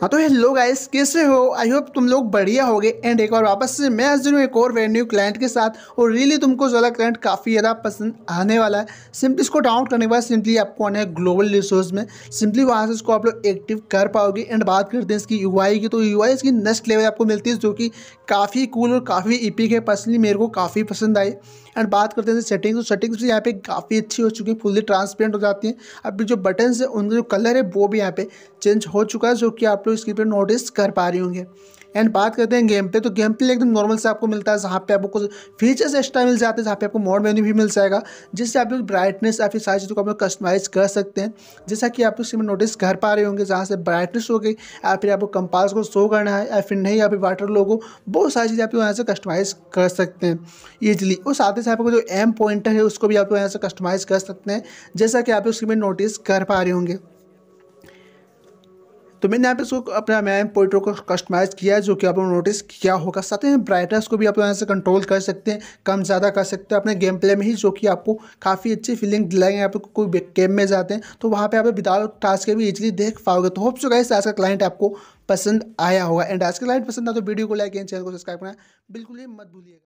हाँ तो hello guys कैसे हो आई होप तुम लोग बढ़िया हो गए एंड एक बार वापस से मैं आज हूँ एक और वेन्यू क्लाइंट के साथ और रियली तुमको ज़्यादा क्लाइंट काफ़ी ज़्यादा पसंद आने वाला है सिंपली इसको डाउनलोड करने के बाद सिंपली आपको आना है ग्लोबल रिसोर्स में सिंपली वहाँ से इसको आप लोग एक्टिव कर पाओगे एंड बात करते हैं इसकी यू की तो यू इसकी नेक्स्ट लेवल आपको मिलती है जो कि काफ़ी कूल और काफ़ी इपिक है पर्सनली मेरे को काफ़ी पसंद आई एंड बात करते हैं सेटिंग्स तो सेटिंग्स भी यहाँ पे काफ़ी अच्छी हो चुकी है फुल्ली ट्रांसपेरेंट हो जाती हैं अभी जो बटन्स हैं उनका जो कलर है वो भी यहाँ पे चेंज हो चुका है जो कि आप लोग इसकी पे नोटिस कर पा रही होंगे एंड बात करते हैं गेम पे तो गेम पे एकदम नॉर्मल से आपको मिलता है जहाँ पे आपको फीचर्स एक्स्ट्रा मिल जाते हैं जहाँ पे आपको मोड मेन्यू भी मिल जाएगा जिससे आप लोग ब्राइटनेस या फिर सारी चीज़ों को आप लोग कस्टमाइज कर सकते हैं जैसा कि आप लोग इसमें नोटिस कर पा रहे होंगे जहाँ से ब्राइटनेस हो गई या फिर आपको कंपास को शो करना है या फिर नहीं या फिर वाटर लोगो बहुत सारी चीज़ें आप लोग यहाँ से कस्टमाइज़ कर सकते हैं ईजिली और साथ ही साथ आपको जो एम पॉइंटर है उसको भी आप लोग यहाँ से कस्टमाइज़ कर सकते हैं जैसा कि आप लोग इसमें नोटिस कर पा रहे होंगे तो मैंने यहाँ पे इसको अपना मैं पोइट्रो को कस्टमाइज़ किया है जो कि आप लोग नोटिस किया होगा साथ ही ब्राइटनेस को भी आप यहाँ से कंट्रोल कर सकते हैं कम ज़्यादा कर सकते हैं अपने गेम प्ले में ही जो कि आपको काफ़ी अच्छी फीलिंग दिलाएंगे आप कोई गेम में जाते हैं तो वहाँ पर आप विदाउट टास्क के भी इजिली देख पाओगे तो होप सो गाइस आज का क्लाइंट आपको पसंद आया होगा एंड आज का क्लाइंट पसंद आया तो वीडियो को लाइक एंड चैनल को सब्सक्राइब करना बिल्कुल ही मत भूलिएगा